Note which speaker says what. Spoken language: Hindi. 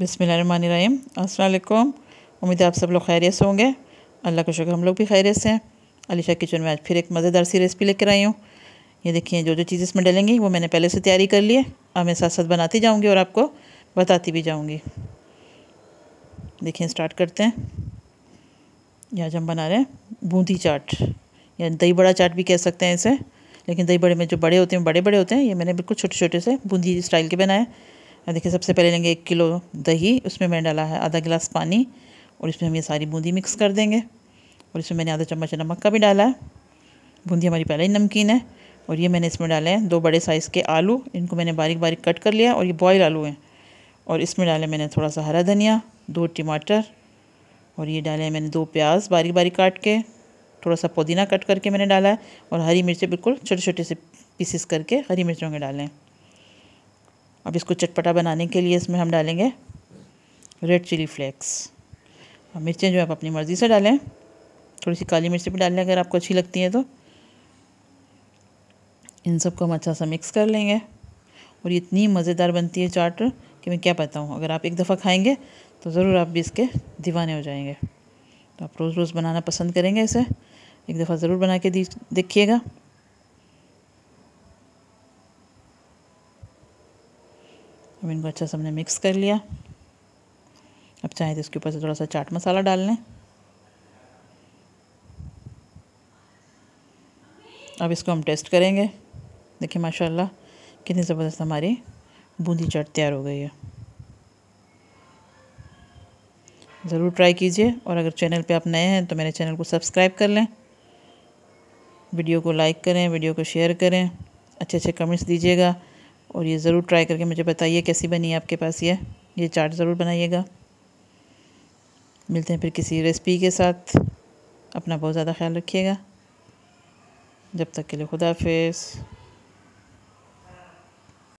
Speaker 1: बिसमीम अल्लाम उम्मीद है आप सब लोग खैरियत से होंगे अल्लाह का शुक्र हम लोग भी खैरियत से हैं अलीशा किचन में आज फिर एक मज़ेदार सी रेसिपी लेकर आई हूँ ये देखिए जो जो चीज़ इसमें डलेंगी वो मैंने पहले से तैयारी कर ली है अब मैं साथ साथ बनाती जाऊँगी और आपको बताती भी जाऊँगी देखिए स्टार्ट करते हैं ये आज हम बना रहे हैं बूंदी चाट या दही बड़ा चाट भी कह सकते हैं इसे लेकिन दही बड़े में जो बड़े होते हैं बड़े बड़े होते हैं ये मैंने बिल्कुल छोटे छोटे से बूंदी स्टाइल के बनाए देखिए सबसे पहले लेंगे एक किलो दही उसमें मैंने डाला है आधा गिलास पानी और इसमें हम ये सारी बूंदी मिक्स कर देंगे और इसमें मैंने आधा चम्मच नमक का भी डाला है बूंदी हमारी पहले ही नमकीन है और ये मैंने इसमें डाले हैं दो बड़े साइज़ के आलू इनको मैंने बारीक बारीक कट कर लिया और ये बॉयल आलू हैं और इसमें डाले मैंने थोड़ा सा हरा धनिया दो टमाटर और ये डाले हैं मैंने दो प्याज बारीक बारीक काट के थोड़ा सा पुदीना कट करके मैंने डाला है और हरी मिर्चें बिल्कुल छोटे छोटे से पीसेस करके हरी मिर्चों के डाले हैं अब इसको चटपटा बनाने के लिए इसमें हम डालेंगे रेड चिली फ्लेक्स और मिर्चें जो आप अपनी मर्ज़ी से डालें थोड़ी सी काली मिर्च भी डाल लें अगर आपको अच्छी लगती हैं तो इन सबको हम अच्छा सा मिक्स कर लेंगे और ये इतनी मज़ेदार बनती है चाट कि मैं क्या बताऊँ अगर आप एक दफ़ा खाएंगे तो ज़रूर आप भी इसके दीवाने हो जाएंगे तो आप रोज़ रोज़ बनाना पसंद करेंगे इसे एक दफ़ा ज़रूर बना के देखिएगा अब इनको अच्छा से हमने मिक्स कर लिया अब चाहें तो इसके ऊपर से थोड़ा सा चाट मसाला डाल लें अब इसको हम टेस्ट करेंगे देखिए माशाल्लाह कितनी ज़बरदस्त हमारी बूंदी चाट तैयार हो गई है ज़रूर ट्राई कीजिए और अगर चैनल पे आप नए हैं तो मेरे चैनल को सब्सक्राइब कर लें वीडियो को लाइक करें वीडियो को शेयर करें अच्छे अच्छे कमेंट्स दीजिएगा और ये ज़रूर ट्राई करके मुझे बताइए कैसी बनी है आपके पास ये ये चाट ज़रूर बनाइएगा मिलते हैं फिर किसी रेसिपी के साथ अपना बहुत ज़्यादा ख्याल रखिएगा जब तक के लिए खुदाफिज़